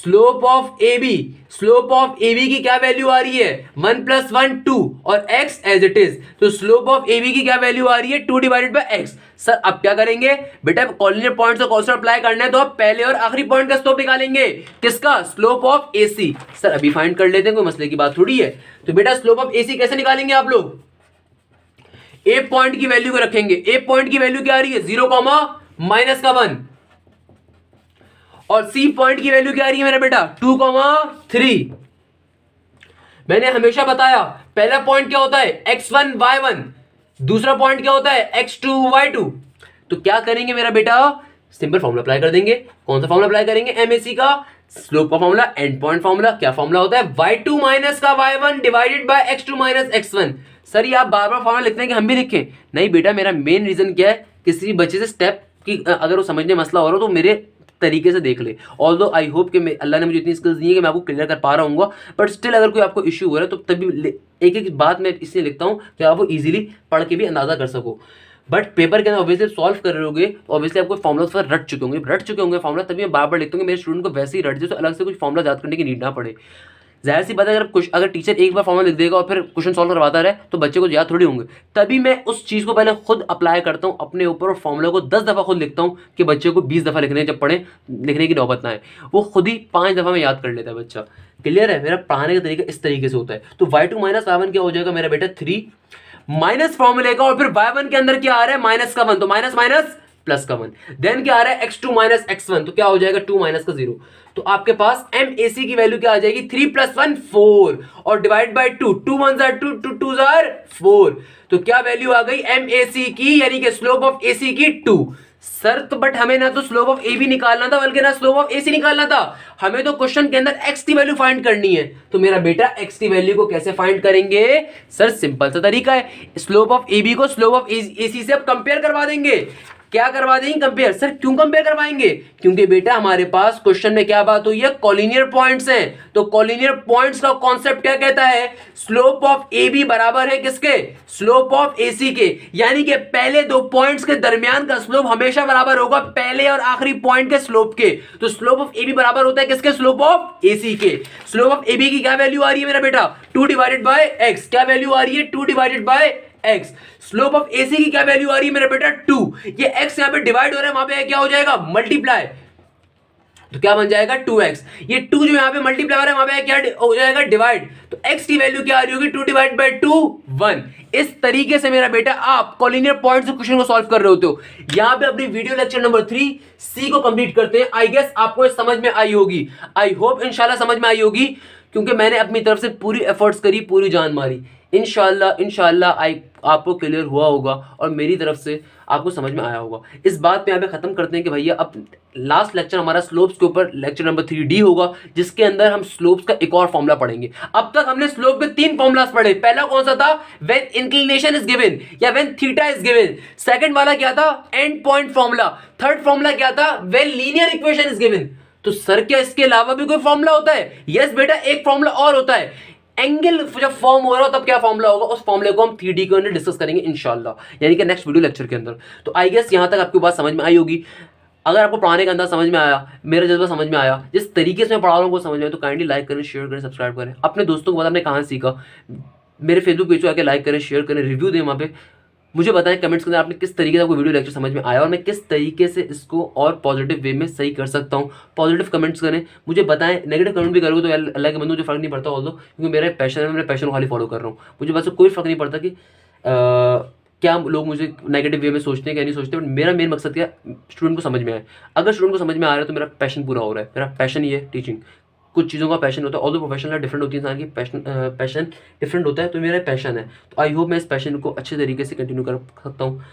slope of A B slope of A B की क्या वैल्यू आ रही है वन प्लस वन टू और एक्स एज इट इज तो स्लोप ऑफ ए बी की क्या वैल्यू आ रही है two divided by x sir अब क्या करेंगे बेटा कॉलिनियर पॉइंट का कॉन्सेप्ट अप्लाई करना है तो आप पहले और आखिरी पॉइंट का स्लोप निकालेंगे किसका slope of A C sir अभी फाइंड कर लेते हैं कोई मसले की बात थोड़ी है तो बेटा स्लोप ऑफ ए सी कैसे निकालेंगे आप लोग ए पॉइंट की वैल्यू को रखेंगे ए पॉइंट की वैल्यू क्या आ रही है जीरो कॉमा माइनस का वन और सी पॉइंट की वैल्यू क्या आ रही है मेरा बेटा टू कॉमा थ्री मैंने हमेशा बताया पहला पॉइंट क्या होता है एक्स वन वाई वन दूसरा पॉइंट क्या होता है एक्स टू वाई टू तो क्या करेंगे मेरा बेटा सिंपल फॉर्मूला अप्लाई कर देंगे कौन सा फॉर्मूला अप्लाई करेंगे एमएससी का स्लोप का फॉर्मूला एंड पॉइंट फॉर्मूला क्या फॉर्मूला होता है वाई टू माइनस का y one divided by x two minus x one sir आप बार बार फॉर्मूला लिखते हैं कि हम भी लिखें नहीं बेटा मेरा मेन रीजन क्या है किसी बच्चे से स्टेप कि अगर वो समझने मसला हो रहा हो तो मेरे तरीके से देख ले ऑल दो आई होप कि अल्लाह ने मुझे इतनी स्किल्स दी है कि मैं आपको क्लियर कर पा रहा हूँ बट स्टिल अगर कोई आपको इशू हो रहा है तो तभी एक एक बात मैं इसलिए लिखता हूँ कि आप वो ईजिली पढ़ के भी अंदाजा कर सको बट पेपर के अंदर ऑब्वियसली सॉल्व कर रहे होंगे तो ऑब्वियसली आपको फॉर्मुला पर रट चुके होंगे रट चुके होंगे फॉर्मुला तभी मैं बार बार लिखता हूँ मेरे स्टूडेंट को वैसे ही रट जाए तो अलग से कुछ फॉर्मुला याद करने की नीड ना पड़े जाहिर सी बात है अगर कुछ अगर टीचर एक बार फॉर्मूला लिख देगा और फिर क्वेश्चन सॉल्व करवाता रहे तो बच्चे को याद थोड़ी होंगे तभी मैं उस चीज़ को पहले खुद अप्लाई करता हूँ अपने ऊपर और फॉर्मूला को दस दफ़ा खुद लिखता हूँ कि बच्चे को बीस दफ़ा लिखने जब पढ़े लिखने की नौबत ना है वो खुद ही पाँच दफ़ा में याद कर लेता है बच्चा क्लियर है मेरा पढ़ाने का तरीका इस तरीके से होता है तो y two minus y one क्या हो जाएगा मेरा बेटा थ्री माइनस फॉर्मूले का और फिर वाई वन के अंदर क्या आ रहा है माइनस का वन तो माइनस माइनस प्लस का वन देन क्या आ रहा है x two minus x one तो क्या हो जाएगा टू माइनस का जीरो तो आपके पास एम ए सी की वैल्यू क्या आ जाएगी थ्री प्लस वन फोर और divide by two two one जार टू टू टू जार फोर तो क्या वैल्यू आ गई एम ए सी की यानी कि स्लोप ऑफ ए सी की टू सर तो बट हमें ना तो स्लोप ऑफ ए भी निकालना था बल्कि ना स्लोप ऑफ ए सी निकालना था हमें तो क्वेश्चन के अंदर एक्स की वैल्यू फाइंड करनी है तो मेरा बेटा एक्स की वैल्यू को कैसे फाइंड करेंगे सर सिंपल सा तरीका है स्लोप ऑफ ए बी को स्लोप ऑफ ए सी से अब कंपेयर करवा देंगे क्या करवा देंगे कंपेयर सर क्यों कंपेयर करवाएंगे क्योंकि बेटा हमारे पास क्वेश्चन में क्या बात हुई है कॉलिनियर पॉइंट्स हैं तो कॉलिनियर पॉइंट्स का कॉन्सेप्ट क्या कहता है स्लोप ऑफ ए बी बराबर है किसके स्लोप ऑफ ए सी के यानी कि पहले दो पॉइंट्स के दरमियान का स्लोप हमेशा बराबर होगा पहले और आखिरी पॉइंट के स्लोप के तो स्लोप ऑफ ए बी बराबर होता है किसके स्लोप ऑफ ए सी के स्लोप ऑफ ए बी की क्या वैल्यू आ रही है मेरा बेटा टू डिवाइडेड बाय एक्स क्या वैल्यू आ रही है two divided by x slope of AC की क्या वैल्यू आ रही है मेरा बेटा टू ये एक्स यहां पे डिवाइड हो रहा है वहां पे क्या हो जाएगा मल्टीप्लाई तो क्या बन जाएगा 2x ये 2 जो यहाँ पे मल्टीप्लाई है वहां पे क्या हो जाएगा डिवाइड तो x की वैल्यू क्या आ रही होगी 2 डिवाइड बाई टू वन इस तरीके से मेरा बेटा आप कॉलिनियर पॉइंट से क्वेश्चन को सॉल्व कर रहे होते हो यहाँ पे अपनी video lecture number three C को कंप्लीट करते हैं आई गेस आपको समझ में आई होगी आई होप इनशाला समझ में आई होगी क्योंकि मैंने अपनी तरफ से पूरी एफर्ट्स करी पूरी जान मारी इन इन आई आपको क्लियर हुआ होगा और मेरी तरफ से आपको समझ में आया होगा इस बात पे यहाँ पे ख़त्म करते हैं कि भैया अब लास्ट लेक्चर हमारा स्लोप्स के ऊपर लेक्चर नंबर थ्री डी होगा जिसके अंदर हम स्लोप्स का एक और फॉर्मूला पढ़ेंगे अब तक हमने स्लोप के तीन फॉर्मूलाज पढ़े पहला कौन सा था वेन इंक्लिनेशन इज गिवेन या when theta is given second वाला क्या था end point formula third formula क्या था when linear equation is given तो सर क्या इसके अलावा भी कोई फॉर्मूला होता है यस yes, बेटा एक फॉर्मूला और होता है एंगल जब फॉर्म हो रहा हो तब क्या फॉर्मला होगा उस फॉर्मले को हम थ्री डी के अंदर डिस्कस करेंगे इनशाला यानी कि नेक्स्ट वीडियो लेक्चर के अंदर तो आई गेस यहाँ तक आपकी बात समझ में आई होगी अगर आपको पढ़ाने का अंदर समझ में आया मेरा जज्बा समझ में आया जिस तरीके से मैं पढ़ा रहा हूँ समझ में आया तो काइंडली लाइक करें शेयर करें सब्सक्राइब करें अपने दोस्तों को बताने कहाँ सीखा मेरे फेसबुक पेज को आकर लाइक करें शेयर करें रिव्यू दें वहाँ पे मुझे बताएं कमेंट्स के अंदर आपने किस तरीके से आपको वीडियो लेक्चर समझ में आया और मैं किस तरीके से इसको और पॉजिटिव वे में सही कर सकता हूँ पॉजिटिव कमेंट्स करें मुझे बताएं नेगेटिव कमेंट भी करूँ तो अल्लाह के मुझे फर्क नहीं पड़ता ऑल क्योंकि मेरा पैशन है मेरे पैशन को खाली फॉलो कर रहा हूँ मुझे बस कोई फर्क नहीं पड़ता कि क्या लोग मुझे नेगेटिव वे में सोचते हैं क्या नहीं सोचते बट मेरा मेन मकसद क्या स्टूडेंट को समझ में आए अगर स्टूडेंट को समझ में आ रहा है तो मेरा पैशन पूरा हो रहा है मेरा पैशन ही है टीचिंग कुछ चीज़ों का पैशन होता है ऑल प्रोफेशनल डिफरेंट होती है इंसान की पैशन पैशन डिफरेंट होता है तो मेरा पैशन है तो आई होप मैं इस पैशन को अच्छे तरीके से कंटिन्यू कर सकता हूँ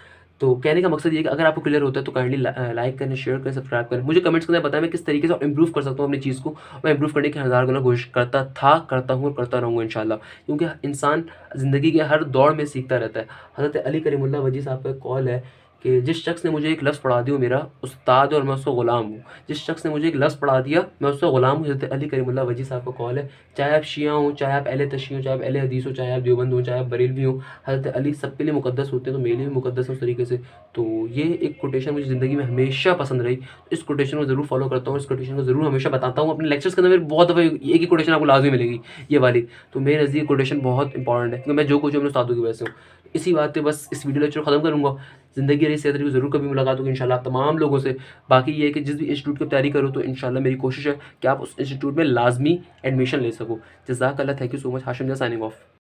तो कहने का मकसद ये कि अगर आपको क्लियर होता है तो काइंडली लाइक करें शेयर करें सब्सक्राइब करें मुझे कमेंट्स करें बताएं मैं किस तरीके से इंप्रूव कर सकता हूँ अपनी चीज़ को मैं इंप्रूव करने की हज़ार गुना कोशिश करता था करता हूँ और करता रहूँगा शाला क्योंकि इंसान ज़िंदगी के हर दौड़ में सीखता रहता है हज़रत अली करीमुल्ला वजी साहब का कॉल है कि जिस शख्स ने मुझे एक लफ्ज़ पढ़ा दिया मेरा उस्ताद और मैं उसका ग़ुलाम हूँ जिस शख्स ने मुझे एक लफ्ज़ पढ़ा दिया मैं उसका ग़ुलाम हूँ हज़रत अली करीमुल्ला वजी साहब का कॉल है चाहे आप शिया हों चाहे आप अहले तशी हों चाहे आप अहले हदीस हो चाहे आप देवबंद हो चाहे आप बरेलवी हों हज़रत अली सब के लिए मुकदस होते हैं तो मेरे लिए भी मुकदस है उस तरीके से तो ये एक कोटेशन मुझे ज़िंदगी में हमेशा पसंद रही तो इस कोटेशन को ज़रूर फॉलो करता हूँ इस कोटेशन को ज़रूर हमेशा बताता हूँ अपने लेक्चर्स के अंदर मेरे बहुत दफ़ा एक ही कोटेशन आपको लाजमी मिलेगी ये वाली तो मेरे नज़दीक कोटेशन बहुत इंपॉर्टेंट है क्योंकि मैं जो कुछ हूँ अपने उस्तादों की वजह से हूँ इसी बात पे बस इस वीडियो लेक्चर ख़त्म करूँगा ज़िंदगी रही सेहत रही ज़रूर कभी मुलाकात होगी इंशाल्लाह तमाम लोगों से बाकी ये है कि जिस भी इंस्टीट्यूट की तैयारी करो तो इंशाल्लाह मेरी कोशिश है कि आप उस इंस्टीट्यूट में लाजमी एडमिशन ले सको जजाक अल्लाह thank you so much Hashim जसानिंग ऑफ़